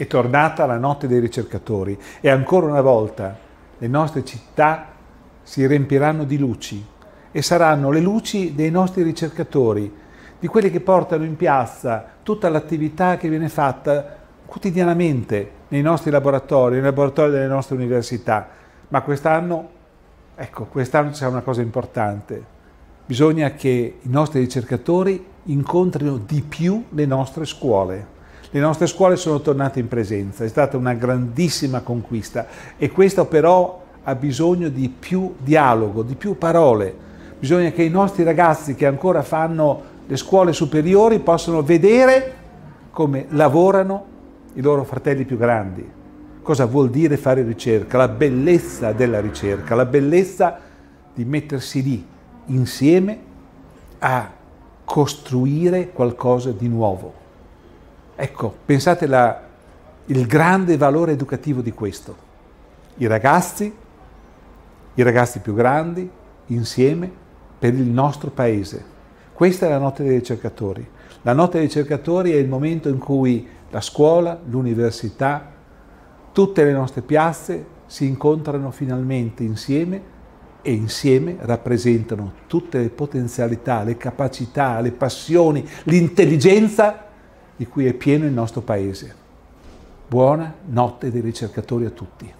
È tornata la notte dei ricercatori e ancora una volta le nostre città si riempiranno di luci e saranno le luci dei nostri ricercatori, di quelli che portano in piazza tutta l'attività che viene fatta quotidianamente nei nostri laboratori, nei laboratori delle nostre università. Ma quest'anno, ecco, quest'anno c'è una cosa importante. Bisogna che i nostri ricercatori incontrino di più le nostre scuole. Le nostre scuole sono tornate in presenza, è stata una grandissima conquista e questo però ha bisogno di più dialogo, di più parole. Bisogna che i nostri ragazzi che ancora fanno le scuole superiori possano vedere come lavorano i loro fratelli più grandi. Cosa vuol dire fare ricerca? La bellezza della ricerca, la bellezza di mettersi lì insieme a costruire qualcosa di nuovo. Ecco, pensate la, il grande valore educativo di questo. I ragazzi, i ragazzi più grandi, insieme per il nostro paese. Questa è la notte dei ricercatori. La notte dei ricercatori è il momento in cui la scuola, l'università, tutte le nostre piazze si incontrano finalmente insieme e insieme rappresentano tutte le potenzialità, le capacità, le passioni, l'intelligenza di cui è pieno il nostro Paese. Buona notte dei ricercatori a tutti.